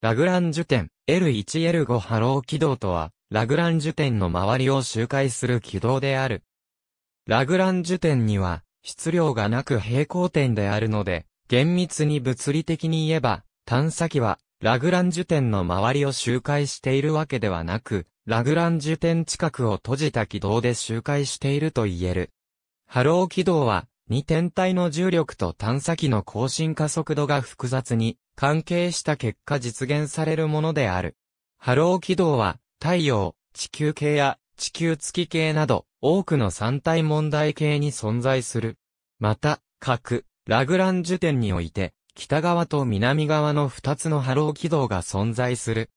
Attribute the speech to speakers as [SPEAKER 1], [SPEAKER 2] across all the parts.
[SPEAKER 1] ラグランジュ点 L1L5 ハロー軌道とは、ラグランジュ点の周りを周回する軌道である。ラグランジュ点には、質量がなく平行点であるので、厳密に物理的に言えば、探査機は、ラグランジュ点の周りを周回しているわけではなく、ラグランジュ点近くを閉じた軌道で周回していると言える。ハロー軌道は、二天体の重力と探査機の更新加速度が複雑に関係した結果実現されるものである。ハロー軌道は、太陽、地球系や地球月系など、多くの三体問題系に存在する。また、各、ラグランジュ点において、北側と南側の二つのハロー軌道が存在する。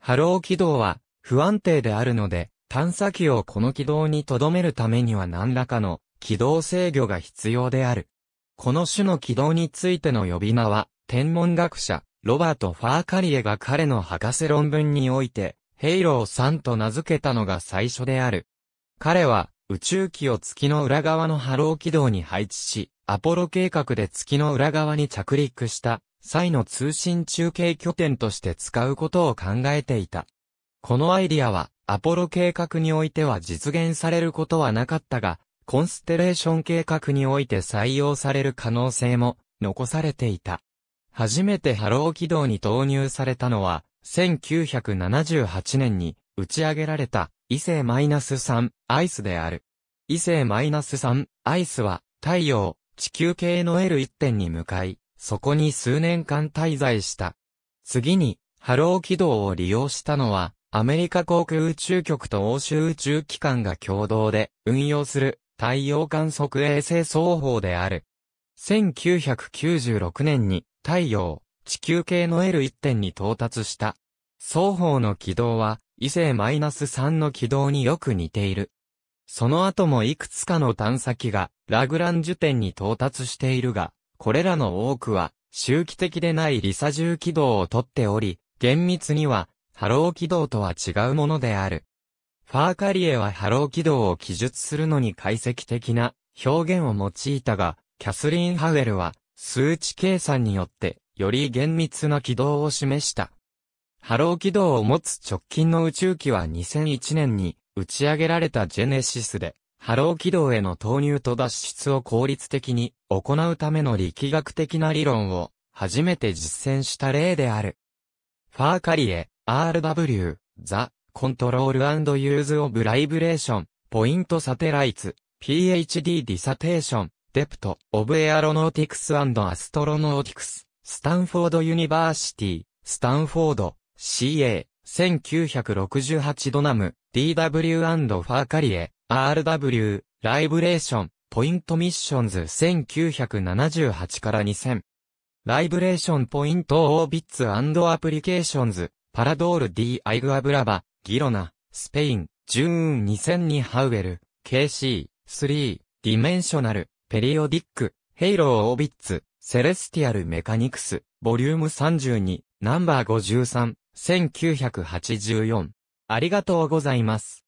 [SPEAKER 1] ハロー軌道は、不安定であるので、探査機をこの軌道に留めるためには何らかの軌道制御が必要である。この種の軌道についての呼び名は、天文学者、ロバート・ファーカリエが彼の博士論文において、ヘイローさんと名付けたのが最初である。彼は、宇宙機を月の裏側の波浪軌道に配置し、アポロ計画で月の裏側に着陸した際の通信中継拠点として使うことを考えていた。このアイディアは、アポロ計画においては実現されることはなかったが、コンステレーション計画において採用される可能性も残されていた。初めてハロー軌道に投入されたのは、1978年に打ち上げられた、異性 -3 アイスである。異性 -3 アイスは、太陽、地球系の L1 点に向かい、そこに数年間滞在した。次に、ハロー軌道を利用したのは、アメリカ航空宇宙局と欧州宇宙機関が共同で運用する太陽観測衛星双方である。1996年に太陽、地球系の L1 点に到達した。双方の軌道は、異性マイナス -3 の軌道によく似ている。その後もいくつかの探査機が、ラグランジュ点に到達しているが、これらの多くは、周期的でないリサ重軌道をとっており、厳密には、ハロー軌道とは違うものである。ファーカリエはハロー軌道を記述するのに解析的な表現を用いたが、キャスリーン・ハウェルは数値計算によって、より厳密な軌道を示した。ハロー軌道を持つ直近の宇宙機は2001年に打ち上げられたジェネシスで、ハロー軌道への投入と脱出を効率的に行うための力学的な理論を初めて実践した例である。ファーカリエ、RW、ザ、コントロールユーズオブライブレーション、ポイントサテライツ、PhD ディサテーション、デプト、オブエアロノーティクスアストロノーティクス、スタンフォードユニバーシティ、スタンフォード、CA、1968ドナム、DW& ファーカリエ、RW、ライブレーション、ポイントミッションズ1978から2000。ライブレーションポイントオービッツアプリケーションズ、パラドール D アイグアブラバ、ギロナ、スペイン、ジューン2002ハウエル、KC、3、ディメンショナル、ペリオディック、ヘイロー・オービッツ、セレスティアル・メカニクス、ボリューム32、ナンバー53、1984。ありがとうございます。